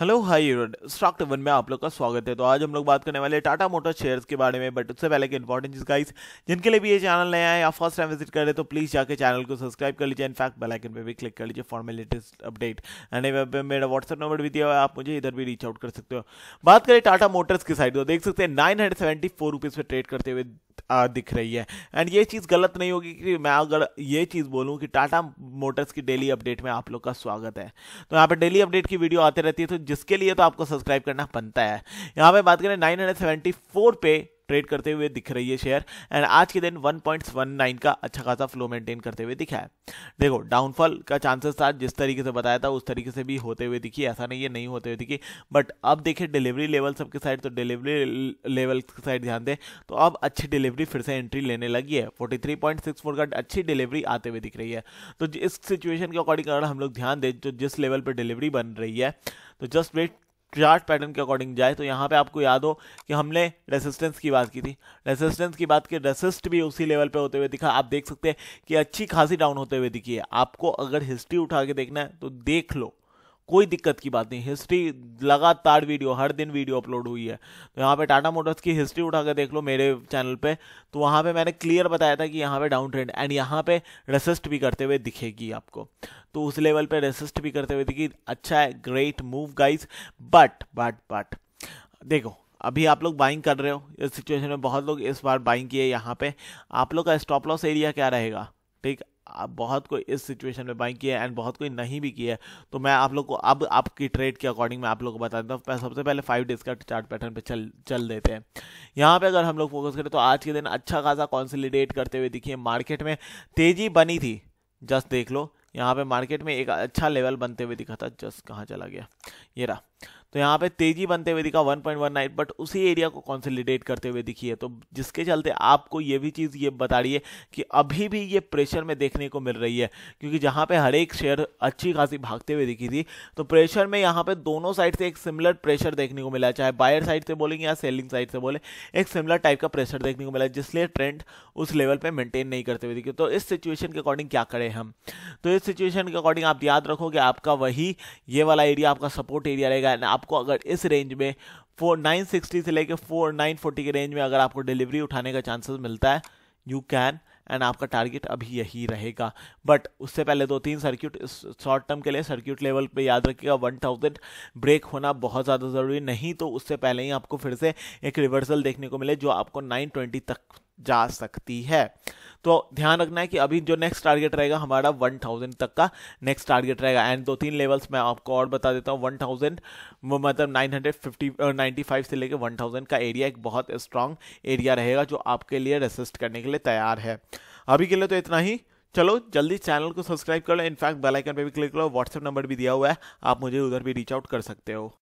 hello hi stock one में आप लोग का स्वागत है तो आज हम लोग बात करने वाले टाटा मोटर शेयर्स के बारे में बट उससे पहले के इंपॉर्टेंट चीज गाइस जिनके लिए भी ये चैनल नया है या फर्स्ट टाइम विजिट कर रहे तो प्लीज जाके चैनल को सब्सक्राइब कर लीजिए इनफैक्ट बेल आइकन पे भी क्लिक कर लीजिए for more latest update and मेरा व्हाट्सअप नंबर भी दिया हुआ है आप मुझे इधर भी रीच आउट कर सकते हो बात करें टाटा मोटर्स की साइड तो देख सकते हैं nine hundred seventy four rupees पे ट्रेड करते हुए दिख रही है एंड ये चीज़ गलत नहीं होगी कि मैं अगर ये चीज़ बोलूँ कि टाटा मोटर्स की डेली अपडेट में आप लोग का स्वागत है तो यहाँ पे डेली अपडेट की वीडियो आती रहती है तो जिसके लिए तो आपको सब्सक्राइब करना बनता है यहाँ पे बात करें 974 पे ट्रेड करते हुए दिख रही है शेयर एंड आज के दिन 1.19 का अच्छा खासा फ्लो मेंटेन करते हुए दिखा है देखो डाउनफॉल का चांसेस था जिस तरीके से बताया था उस तरीके से भी होते हुए दिखी ऐसा नहीं है नहीं होते हुए दिखी बट अब देखिए डिलीवरी लेवल सबके साइड तो डिलीवरी लेवल साइड ध्यान दें तो अब अच्छी डिलीवरी फिर से एंट्री लेने लगी है फोर्टी का अच्छी डिलीवरी आते हुए दिख रही है तो इस सिचुएशन के अकॉर्डिंग अगर हम लोग ध्यान दें जो तो जिस लेवल पर डिलीवरी बन रही है तो जस्ट वेट चार्ट पैटर्न के अकॉर्डिंग जाए तो यहाँ पे आपको याद हो कि हमने रेसिस्टेंस की बात की थी रेसिस्टेंस की बात की रेसिस्ट भी उसी लेवल पे होते हुए दिखा आप देख सकते हैं कि अच्छी खासी डाउन होते हुए दिखी है आपको अगर हिस्ट्री उठा के देखना है तो देख लो कोई दिक्कत की बात नहीं हिस्ट्री लगातार वीडियो हर दिन वीडियो अपलोड हुई है तो यहाँ पे टाटा मोटर्स की हिस्ट्री उठा देख लो मेरे चैनल पे तो वहाँ पे मैंने क्लियर बताया था कि यहाँ पे डाउन ट्रेंड एंड यहाँ पे रेसिस्ट भी करते हुए दिखेगी आपको तो उस लेवल पे रेसिस्ट भी करते हुए दिखी अच्छा है great move guys but but but देखो अभी आप लोग बाइंग कर रहे हो इस सिचुएशन में बहुत लोग इस बार बाइंग किए यहाँ पे आप लोग का स्टॉप लॉस एरिया क्या रहेगा ठीक बहुत कोई इस सिचुएशन में बाई किया एंड बहुत कोई नहीं भी किया है तो मैं आप लोग को अब आपकी ट्रेड के अकॉर्डिंग मैं आप लोग को बता देता हूँ सबसे पहले फाइव डेज का चार्ट पैटर्न पे चल चल देते हैं यहाँ पे अगर हम लोग फोकस करें तो आज के दिन अच्छा खासा कॉन्सिलिडेट करते हुए दिखिए मार्केट में तेजी बनी थी जस्ट देख लो यहाँ पे मार्केट में एक अच्छा लेवल बनते हुए दिखा था जस्ट कहाँ चला गया ये रहा तो यहाँ पे तेजी बनते हुए दिखा 1.19 बट उसी एरिया को कॉन्सोलिडेट करते हुए दिखी है तो जिसके चलते आपको ये भी चीज़ ये बता रही है कि अभी भी ये प्रेशर में देखने को मिल रही है क्योंकि जहाँ पे हर एक शेयर अच्छी खासी भागते हुए दिखी थी तो प्रेशर में यहाँ पे दोनों साइड से एक सिमिलर प्रेशर देखने को मिला चाहे बायर साइड से बोलेंगे या सेलिंग साइड से बोले एक सिमिलर टाइप का प्रेशर देखने को मिला जिसलिए ट्रेंड उस लेवल पर मेंटेन नहीं करते हुए दिखे तो इस सिचुएशन के अकॉर्डिंग क्या करें हम तो इस सिचुएशन के अकॉर्डिंग आप याद रखो कि आपका वही ये वाला एरिया आपका सपोर्ट एरिया रहेगा आपको अगर इस रेंज में फोर नाइन सिक्सटी से लेकर फोर नाइन फोर्टी के रेंज में अगर आपको डिलीवरी उठाने का चांसेस मिलता है यू कैन एंड आपका टारगेट अभी यही रहेगा बट उससे पहले दो तीन सर्किट शॉर्ट टर्म के लिए सर्क्यूट लेवल पे याद रखिएगा वन थाउजेंड ब्रेक होना बहुत ज़्यादा ज़रूरी नहीं तो उससे पहले ही आपको फिर से एक रिवर्सल देखने को मिले जो आपको नाइन ट्वेंटी तक जा सकती है तो ध्यान रखना है कि अभी जो नेक्स्ट टारगेट रहेगा हमारा वन थाउजेंड तक का नेक्स्ट टारगेट रहेगा एंड दो तीन लेवल्स मैं आपको और बता देता हूँ वन थाउजेंड मतलब nine hundred fifty ninety five से लेकर वन थाउजेंड का एरिया एक बहुत स्ट्रांग एरिया रहेगा जो आपके लिए रेसिस्ट करने के लिए तैयार है अभी के लिए तो इतना ही चलो जल्दी चैनल को सब्सक्राइब कर लो इनफैक्ट बेल आइकन पे भी क्लिक करो व्हाट्सएप नंबर भी दिया हुआ है आप मुझे उधर भी रीच आउट कर सकते हो